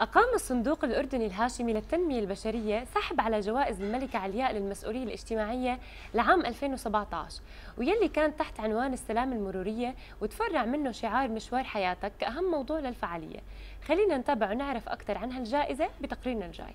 أقام الصندوق الأردني الهاشمي للتنمية البشرية سحب على جوائز الملكة علياء للمسؤولية الاجتماعية لعام 2017 ويلي كان تحت عنوان السلام المرورية وتفرع منه شعار مشوار حياتك كأهم موضوع للفعالية خلينا نتابع ونعرف أكثر عن هالجائزة بتقريرنا الجاي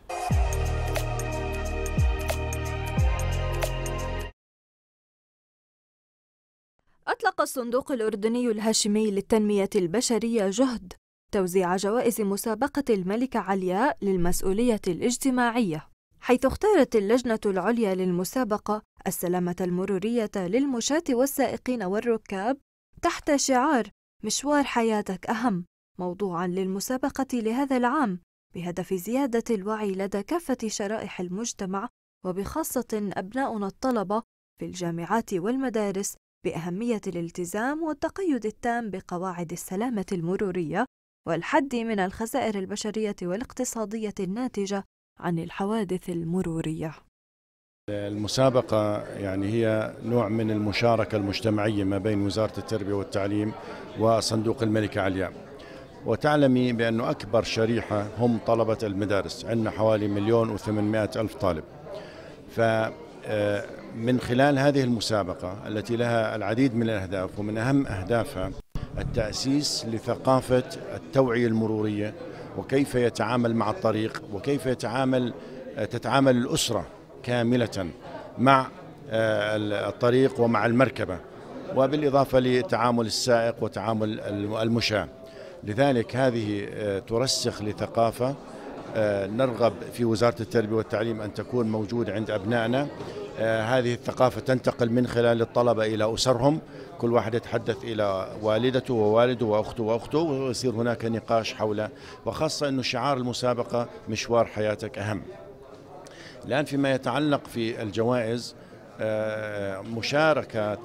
أطلق الصندوق الأردني الهاشمي للتنمية البشرية جهد توزيع جوائز مسابقة الملكة علياء للمسؤولية الاجتماعية حيث اختارت اللجنة العليا للمسابقة السلامة المرورية للمشاة والسائقين والركاب تحت شعار مشوار حياتك أهم موضوعا للمسابقة لهذا العام بهدف زيادة الوعي لدى كافة شرائح المجتمع وبخاصة أبناؤنا الطلبة في الجامعات والمدارس بأهمية الالتزام والتقيد التام بقواعد السلامة المرورية والحد من الخسائر البشرية والاقتصادية الناتجة عن الحوادث المرورية. المسابقة يعني هي نوع من المشاركة المجتمعية ما بين وزارة التربية والتعليم وصندوق الملكة علياء. وتعلمي بأنه أكبر شريحة هم طلبة المدارس عندنا حوالي مليون وثمانمائة ألف طالب فمن آه، خلال هذه المسابقة التي لها العديد من الأهداف ومن أهم أهدافها التأسيس لثقافة التوعية المرورية وكيف يتعامل مع الطريق وكيف يتعامل تتعامل الأسرة كاملة مع آه، الطريق ومع المركبة وبالإضافة لتعامل السائق وتعامل المشاة لذلك هذه آه، ترسخ لثقافة آه، نرغب في وزارة التربية والتعليم أن تكون موجودة عند أبنائنا آه، هذه الثقافة تنتقل من خلال الطلبة إلى أسرهم كل واحد يتحدث إلى والدته ووالده وأخته وأخته ويصير هناك نقاش حوله وخاصة أنه شعار المسابقة مشوار حياتك أهم الآن فيما يتعلق في الجوائز آه، مشاركة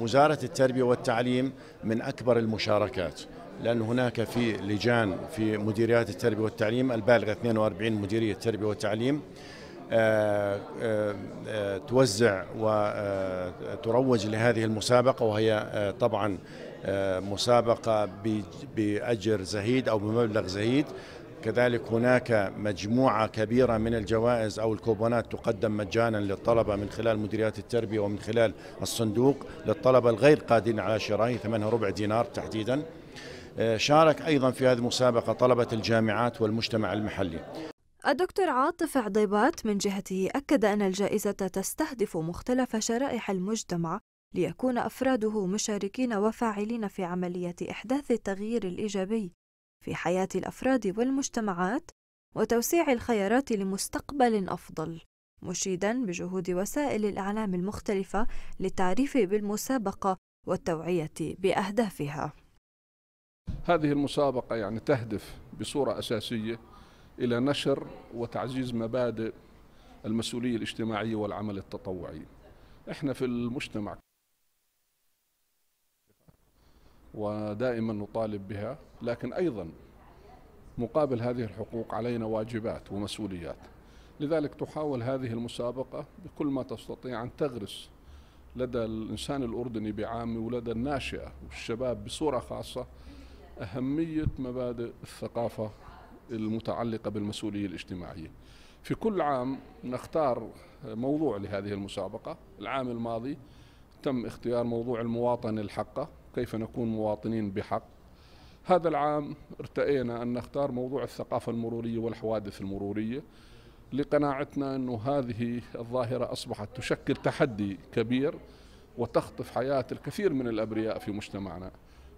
وزارة التربية والتعليم من أكبر المشاركات لأن هناك في لجان في مديريات التربية والتعليم البالغة 42 مديرية التربية والتعليم آه، آه، آه، توزع وتروج لهذه المسابقة وهي طبعا مسابقة بأجر زهيد أو بمبلغ زهيد كذلك هناك مجموعة كبيرة من الجوائز أو الكوبونات تقدم مجانا للطلبة من خلال مديريات التربية ومن خلال الصندوق للطلبة الغير قادرين على شرائه ثمنها ربع دينار تحديدا شارك أيضا في هذه المسابقة طلبة الجامعات والمجتمع المحلي الدكتور عاطف عضيبات من جهته أكد أن الجائزة تستهدف مختلف شرائح المجتمع ليكون أفراده مشاركين وفاعلين في عملية إحداث التغيير الإيجابي في حياة الأفراد والمجتمعات وتوسيع الخيارات لمستقبل أفضل مشيدا بجهود وسائل الإعلام المختلفة للتعريف بالمسابقة والتوعية بأهدافها هذه المسابقة يعني تهدف بصورة أساسية إلى نشر وتعزيز مبادئ المسؤولية الاجتماعية والعمل التطوعي احنا في المجتمع ودائما نطالب بها لكن أيضا مقابل هذه الحقوق علينا واجبات ومسؤوليات لذلك تحاول هذه المسابقة بكل ما تستطيع أن تغرس لدى الإنسان الأردني بعامه ولدى الناشئة والشباب بصورة خاصة أهمية مبادئ الثقافة المتعلقة بالمسؤولية الاجتماعية في كل عام نختار موضوع لهذه المسابقة العام الماضي تم اختيار موضوع المواطنة الحقة كيف نكون مواطنين بحق هذا العام ارتئينا أن نختار موضوع الثقافة المرورية والحوادث المرورية لقناعتنا أن هذه الظاهرة أصبحت تشكل تحدي كبير وتخطف حياة الكثير من الأبرياء في مجتمعنا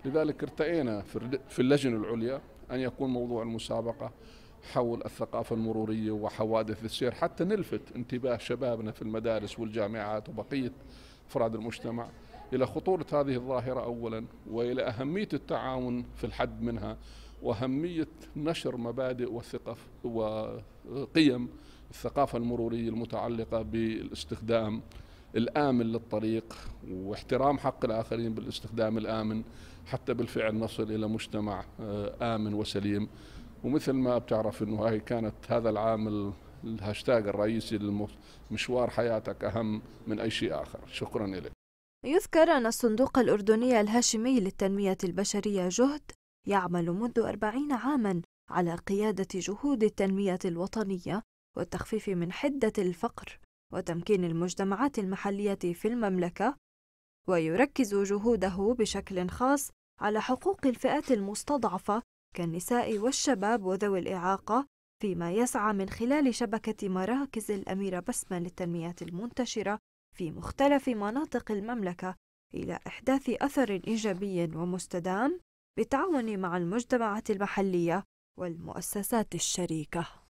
لذلك ارتئينا في اللجنة العليا أن يكون موضوع المسابقة حول الثقافة المرورية وحوادث السير حتى نلفت انتباه شبابنا في المدارس والجامعات وبقية أفراد المجتمع إلى خطورة هذه الظاهرة أولا وإلى أهمية التعاون في الحد منها وأهمية نشر مبادئ وثقف وقيم الثقافة المرورية المتعلقة بالاستخدام الآمن للطريق واحترام حق الآخرين بالاستخدام الآمن حتى بالفعل نصل إلى مجتمع آه، آمن وسليم ومثل ما بتعرف أنه هاي كانت هذا العام الهاشتاج الرئيسي لمشوار حياتك أهم من أي شيء آخر شكرا لك يذكر أن الصندوق الأردني الهاشمي للتنمية البشرية جهد يعمل منذ أربعين عاما على قيادة جهود التنمية الوطنية والتخفيف من حدة الفقر وتمكين المجتمعات المحلية في المملكة ويركز جهوده بشكل خاص على حقوق الفئات المستضعفة كالنساء والشباب وذوي الإعاقة فيما يسعى من خلال شبكة مراكز الأميرة بسمة للتنمية المنتشرة في مختلف مناطق المملكة إلى إحداث أثر إيجابي ومستدام بالتعاون مع المجتمعات المحلية والمؤسسات الشريكة